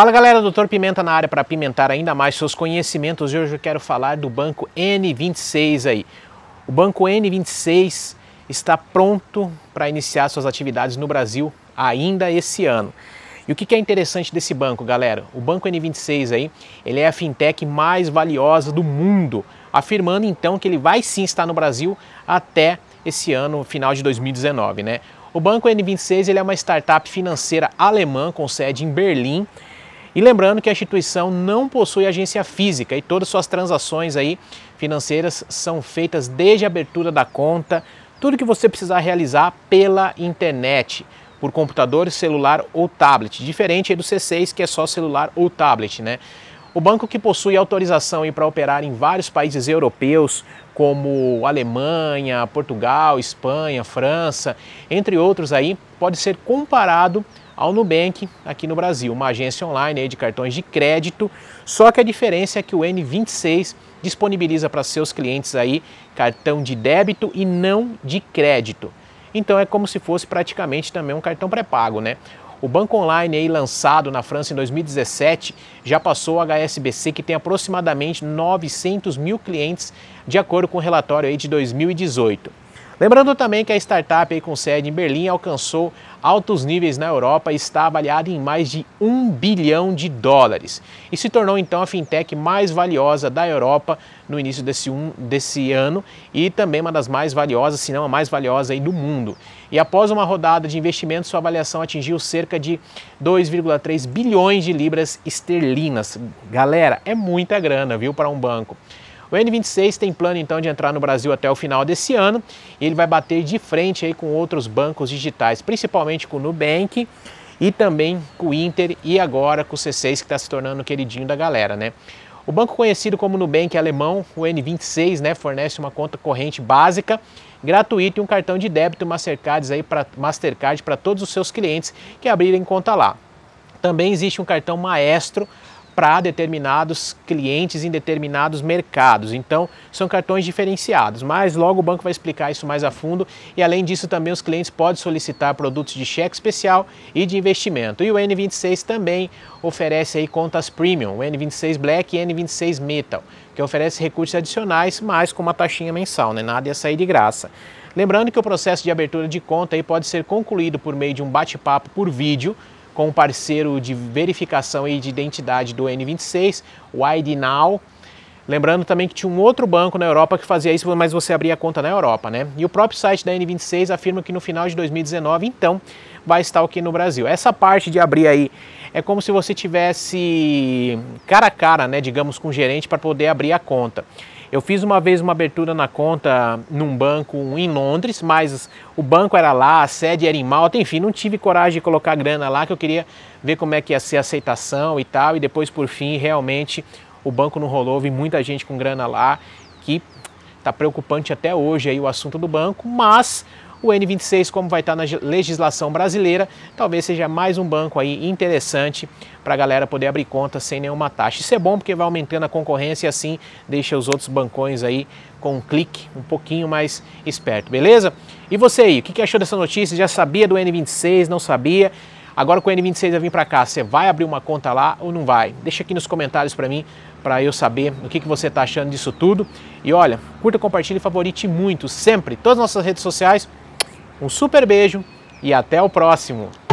Fala galera, doutor Pimenta na área para pimentar ainda mais seus conhecimentos e hoje eu quero falar do banco N26 aí. O banco N26 está pronto para iniciar suas atividades no Brasil ainda esse ano. E o que é interessante desse banco, galera? O banco N26 aí, ele é a fintech mais valiosa do mundo, afirmando então que ele vai sim estar no Brasil até esse ano, final de 2019, né? O banco N26 ele é uma startup financeira alemã com sede em Berlim e lembrando que a instituição não possui agência física e todas suas transações aí financeiras são feitas desde a abertura da conta, tudo que você precisar realizar pela internet, por computador, celular ou tablet, diferente do C6 que é só celular ou tablet, né? O banco que possui autorização para operar em vários países europeus, como Alemanha, Portugal, Espanha, França, entre outros aí, pode ser comparado ao Nubank aqui no Brasil, uma agência online de cartões de crédito. Só que a diferença é que o N26 disponibiliza para seus clientes aí cartão de débito e não de crédito. Então é como se fosse praticamente também um cartão pré-pago, né? O banco online aí lançado na França em 2017 já passou o HSBC, que tem aproximadamente 900 mil clientes, de acordo com o relatório aí de 2018. Lembrando também que a startup com sede em Berlim alcançou altos níveis na Europa e está avaliada em mais de 1 bilhão de dólares e se tornou então a fintech mais valiosa da Europa no início desse, um, desse ano e também uma das mais valiosas, se não a mais valiosa do mundo. E após uma rodada de investimentos, sua avaliação atingiu cerca de 2,3 bilhões de libras esterlinas. Galera, é muita grana, viu, para um banco. O N26 tem plano então de entrar no Brasil até o final desse ano e ele vai bater de frente aí com outros bancos digitais, principalmente com o Nubank e também com o Inter e agora com o C6 que está se tornando o queridinho da galera, né? O banco conhecido como Nubank alemão, o N26, né, fornece uma conta corrente básica gratuita e um cartão de débito Mastercard aí para Mastercard para todos os seus clientes que abrirem conta lá. Também existe um cartão Maestro para determinados clientes em determinados mercados. Então, são cartões diferenciados, mas logo o banco vai explicar isso mais a fundo e além disso também os clientes podem solicitar produtos de cheque especial e de investimento. E o N26 também oferece aí contas premium, o N26 Black e N26 Metal, que oferece recursos adicionais, mas com uma taxinha mensal, né? Nada ia sair de graça. Lembrando que o processo de abertura de conta aí pode ser concluído por meio de um bate-papo por vídeo com o parceiro de verificação e de identidade do N26, o IDNow. Lembrando também que tinha um outro banco na Europa que fazia isso, mas você abria a conta na Europa, né? E o próprio site da N26 afirma que no final de 2019, então, vai estar aqui no Brasil. Essa parte de abrir aí é como se você tivesse cara a cara, né, digamos, com o gerente para poder abrir a conta. Eu fiz uma vez uma abertura na conta num banco em Londres, mas o banco era lá, a sede era em Malta, enfim, não tive coragem de colocar grana lá, que eu queria ver como é que ia ser a aceitação e tal. E depois, por fim, realmente o banco não rolou, vi muita gente com grana lá, que está preocupante até hoje aí o assunto do banco, mas o N26, como vai estar na legislação brasileira, talvez seja mais um banco aí interessante para a galera poder abrir conta sem nenhuma taxa. Isso é bom porque vai aumentando a concorrência e assim deixa os outros bancões aí com um clique um pouquinho mais esperto, beleza? E você aí, o que achou dessa notícia? Já sabia do N26? Não sabia? Agora com o N26 a vir para cá, você vai abrir uma conta lá ou não vai? Deixa aqui nos comentários para mim, para eu saber o que, que você está achando disso tudo. E olha, curta, compartilhe e favorite muito, sempre. Todas as nossas redes sociais, um super beijo e até o próximo!